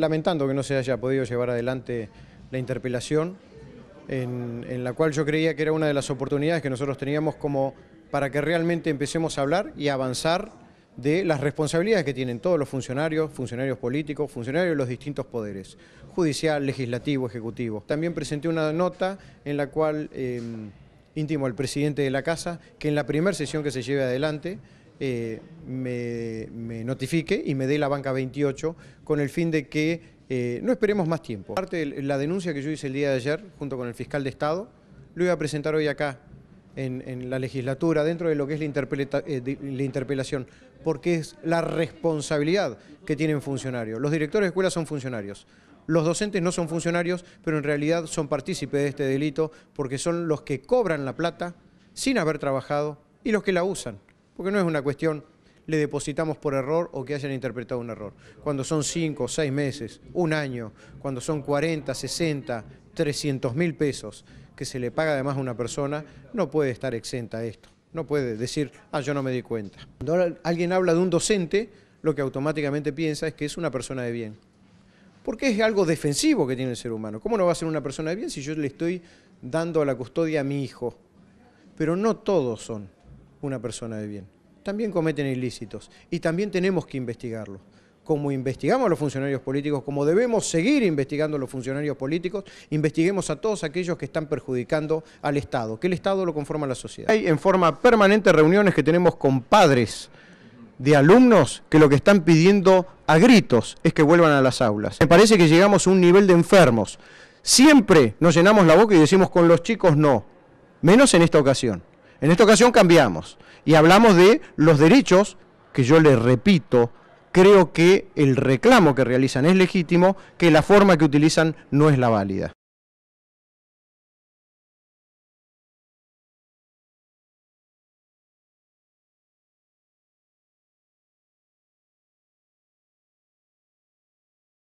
Lamentando que no se haya podido llevar adelante la interpelación, en, la cual yo creía que era una de las oportunidades que nosotros teníamos como para que realmente empecemos a hablar y avanzar de las responsabilidades que tienen todos los funcionarios, funcionarios políticos, funcionarios de los distintos poderes, judicial, legislativo, ejecutivo. También presenté una nota en la cual em, íntimo al presidente de la Casa que en la primera sesión que se lleve adelante eh, me, notifique y me dé la banca 28 con el fin de que eh, no esperemos más tiempo. Aparte de la denuncia que yo hice el día de ayer junto con el fiscal de Estado, lo voy a presentar hoy acá en, la legislatura, dentro de lo que es la, eh, la, interpelación, porque es la responsabilidad que tienen funcionarios. Los directores de escuela son funcionarios. Los docentes no son funcionarios, pero en realidad son partícipes de este delito porque son los que cobran la plata sin haber trabajado y los que la usan porque no es una cuestión le depositamos por error o que hayan interpretado un error. Cuando son 5, seis meses, un año, cuando son 40, 60, 300 mil pesos que se le paga además a una persona, no puede estar exenta a esto. No puede decir, ah, yo no me di cuenta. Cuando alguien habla de un docente, lo que automáticamente piensa es que es una persona de bien. Porque es algo defensivo que tiene el ser humano. ¿Cómo no va a ser una persona de bien si yo le estoy dando a la custodia a mi hijo? Pero no todos son una persona de bien también cometen ilícitos y también tenemos que investigarlo. Como investigamos a los funcionarios políticos, como debemos seguir investigando a los funcionarios políticos, investiguemos a todos aquellos que están perjudicando al Estado, que el Estado lo conforma la sociedad. Hay en forma permanente reuniones que tenemos con padres de alumnos que lo que están pidiendo a gritos es que vuelvan a las aulas. Me parece que llegamos a un nivel de enfermos. Siempre nos llenamos la boca y decimos con los chicos no, menos en esta ocasión. En esta ocasión cambiamos y hablamos de los derechos, que yo le repito, creo que el reclamo que realizan es legítimo, que la forma que utilizan no es la válida.